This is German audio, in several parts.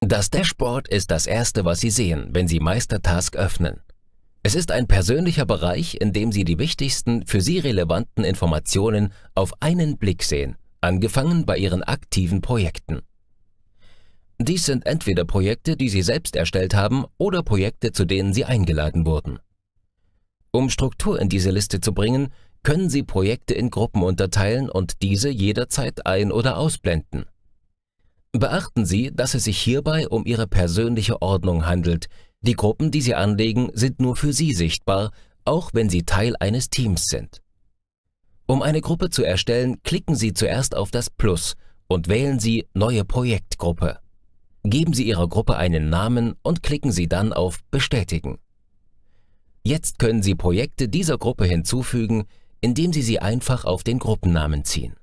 Das Dashboard ist das Erste, was Sie sehen, wenn Sie Meistertask öffnen. Es ist ein persönlicher Bereich, in dem Sie die wichtigsten für Sie relevanten Informationen auf einen Blick sehen, angefangen bei Ihren aktiven Projekten. Dies sind entweder Projekte, die Sie selbst erstellt haben oder Projekte, zu denen Sie eingeladen wurden. Um Struktur in diese Liste zu bringen, können Sie Projekte in Gruppen unterteilen und diese jederzeit ein- oder ausblenden. Beachten Sie, dass es sich hierbei um Ihre persönliche Ordnung handelt. Die Gruppen, die Sie anlegen, sind nur für Sie sichtbar, auch wenn Sie Teil eines Teams sind. Um eine Gruppe zu erstellen, klicken Sie zuerst auf das Plus und wählen Sie Neue Projektgruppe. Geben Sie Ihrer Gruppe einen Namen und klicken Sie dann auf Bestätigen. Jetzt können Sie Projekte dieser Gruppe hinzufügen, indem Sie sie einfach auf den Gruppennamen ziehen.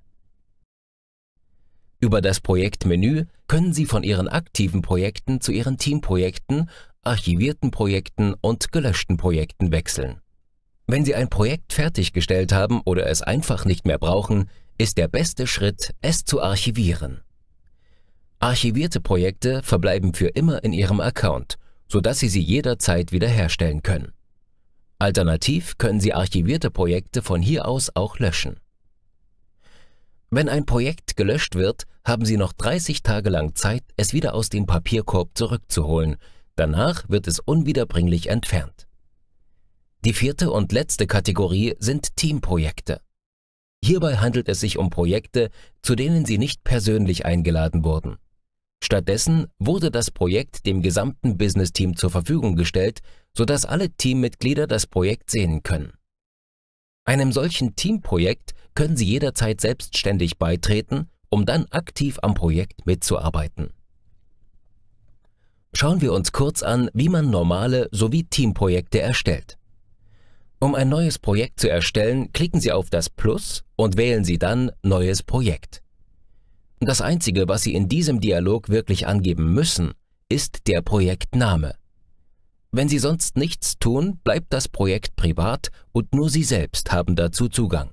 Über das Projektmenü können Sie von Ihren aktiven Projekten zu Ihren Teamprojekten, archivierten Projekten und gelöschten Projekten wechseln. Wenn Sie ein Projekt fertiggestellt haben oder es einfach nicht mehr brauchen, ist der beste Schritt, es zu archivieren. Archivierte Projekte verbleiben für immer in Ihrem Account, sodass Sie sie jederzeit wiederherstellen können. Alternativ können Sie archivierte Projekte von hier aus auch löschen. Wenn ein Projekt gelöscht wird, haben Sie noch 30 Tage lang Zeit, es wieder aus dem Papierkorb zurückzuholen. Danach wird es unwiederbringlich entfernt. Die vierte und letzte Kategorie sind Teamprojekte. Hierbei handelt es sich um Projekte, zu denen Sie nicht persönlich eingeladen wurden. Stattdessen wurde das Projekt dem gesamten Business-Team zur Verfügung gestellt, sodass alle Teammitglieder das Projekt sehen können. Einem solchen Teamprojekt können Sie jederzeit selbstständig beitreten, um dann aktiv am Projekt mitzuarbeiten. Schauen wir uns kurz an, wie man normale sowie Teamprojekte erstellt. Um ein neues Projekt zu erstellen, klicken Sie auf das Plus und wählen Sie dann Neues Projekt. Das Einzige, was Sie in diesem Dialog wirklich angeben müssen, ist der Projektname. Wenn Sie sonst nichts tun, bleibt das Projekt privat und nur Sie selbst haben dazu Zugang.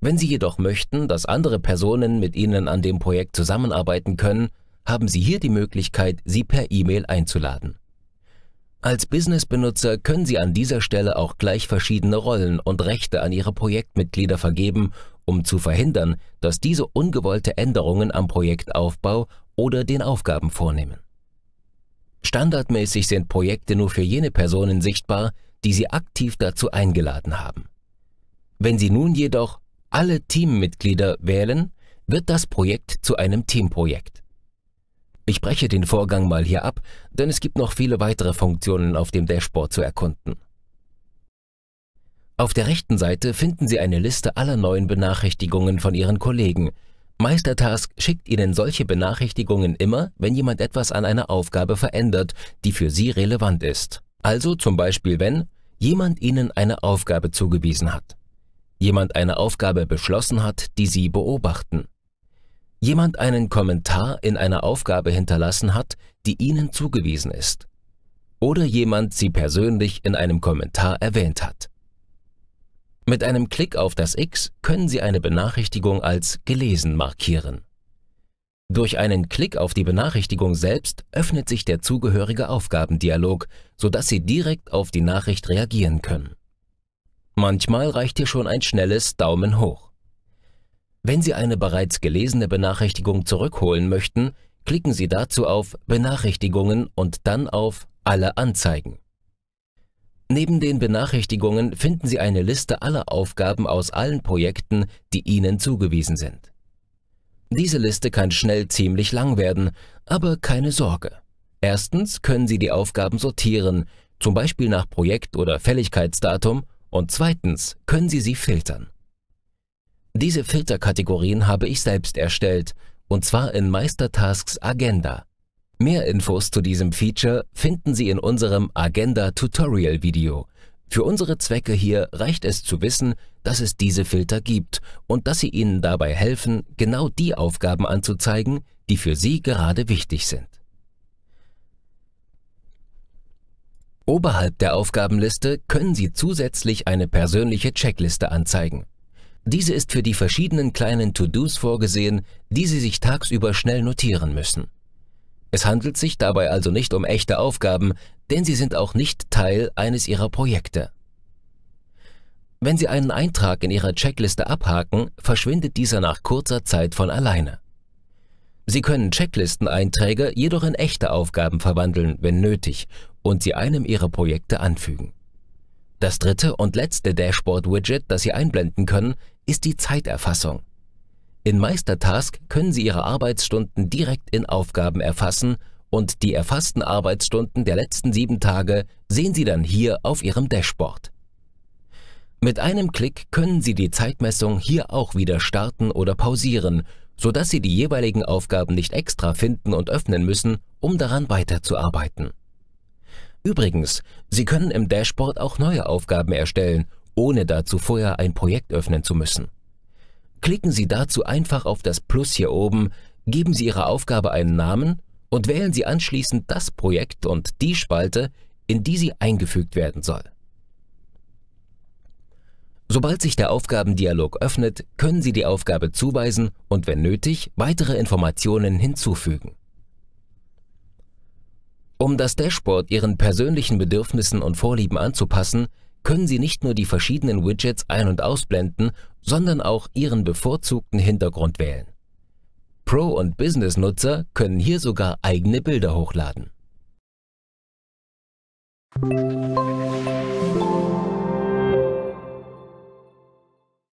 Wenn Sie jedoch möchten, dass andere Personen mit Ihnen an dem Projekt zusammenarbeiten können, haben Sie hier die Möglichkeit, sie per E-Mail einzuladen. Als Business-Benutzer können Sie an dieser Stelle auch gleich verschiedene Rollen und Rechte an Ihre Projektmitglieder vergeben um zu verhindern, dass diese ungewollte Änderungen am Projektaufbau oder den Aufgaben vornehmen. Standardmäßig sind Projekte nur für jene Personen sichtbar, die sie aktiv dazu eingeladen haben. Wenn Sie nun jedoch alle Teammitglieder wählen, wird das Projekt zu einem Teamprojekt. Ich breche den Vorgang mal hier ab, denn es gibt noch viele weitere Funktionen auf dem Dashboard zu erkunden. Auf der rechten Seite finden Sie eine Liste aller neuen Benachrichtigungen von Ihren Kollegen. Meistertask schickt Ihnen solche Benachrichtigungen immer, wenn jemand etwas an einer Aufgabe verändert, die für Sie relevant ist. Also zum Beispiel wenn jemand Ihnen eine Aufgabe zugewiesen hat, jemand eine Aufgabe beschlossen hat, die Sie beobachten, jemand einen Kommentar in einer Aufgabe hinterlassen hat, die Ihnen zugewiesen ist oder jemand Sie persönlich in einem Kommentar erwähnt hat. Mit einem Klick auf das X können Sie eine Benachrichtigung als gelesen markieren. Durch einen Klick auf die Benachrichtigung selbst öffnet sich der zugehörige Aufgabendialog, sodass Sie direkt auf die Nachricht reagieren können. Manchmal reicht hier schon ein schnelles Daumen hoch. Wenn Sie eine bereits gelesene Benachrichtigung zurückholen möchten, klicken Sie dazu auf Benachrichtigungen und dann auf Alle Anzeigen. Neben den Benachrichtigungen finden Sie eine Liste aller Aufgaben aus allen Projekten, die Ihnen zugewiesen sind. Diese Liste kann schnell ziemlich lang werden, aber keine Sorge. Erstens können Sie die Aufgaben sortieren, zum Beispiel nach Projekt oder Fälligkeitsdatum, und zweitens können Sie sie filtern. Diese Filterkategorien habe ich selbst erstellt, und zwar in Meistertasks Agenda Mehr Infos zu diesem Feature finden Sie in unserem Agenda Tutorial Video. Für unsere Zwecke hier reicht es zu wissen, dass es diese Filter gibt und dass sie Ihnen dabei helfen, genau die Aufgaben anzuzeigen, die für Sie gerade wichtig sind. Oberhalb der Aufgabenliste können Sie zusätzlich eine persönliche Checkliste anzeigen. Diese ist für die verschiedenen kleinen To-Dos vorgesehen, die Sie sich tagsüber schnell notieren müssen. Es handelt sich dabei also nicht um echte Aufgaben, denn sie sind auch nicht Teil eines Ihrer Projekte. Wenn Sie einen Eintrag in Ihrer Checkliste abhaken, verschwindet dieser nach kurzer Zeit von alleine. Sie können Checklisteneinträge jedoch in echte Aufgaben verwandeln, wenn nötig, und sie einem Ihrer Projekte anfügen. Das dritte und letzte Dashboard-Widget, das Sie einblenden können, ist die Zeiterfassung. In Meistertask können Sie Ihre Arbeitsstunden direkt in Aufgaben erfassen und die erfassten Arbeitsstunden der letzten sieben Tage sehen Sie dann hier auf Ihrem Dashboard. Mit einem Klick können Sie die Zeitmessung hier auch wieder starten oder pausieren, sodass Sie die jeweiligen Aufgaben nicht extra finden und öffnen müssen, um daran weiterzuarbeiten. Übrigens, Sie können im Dashboard auch neue Aufgaben erstellen, ohne dazu vorher ein Projekt öffnen zu müssen. Klicken Sie dazu einfach auf das Plus hier oben, geben Sie Ihrer Aufgabe einen Namen und wählen Sie anschließend das Projekt und die Spalte, in die sie eingefügt werden soll. Sobald sich der Aufgabendialog öffnet, können Sie die Aufgabe zuweisen und wenn nötig weitere Informationen hinzufügen. Um das Dashboard Ihren persönlichen Bedürfnissen und Vorlieben anzupassen, können Sie nicht nur die verschiedenen Widgets ein- und ausblenden, sondern auch Ihren bevorzugten Hintergrund wählen. Pro- und Business-Nutzer können hier sogar eigene Bilder hochladen.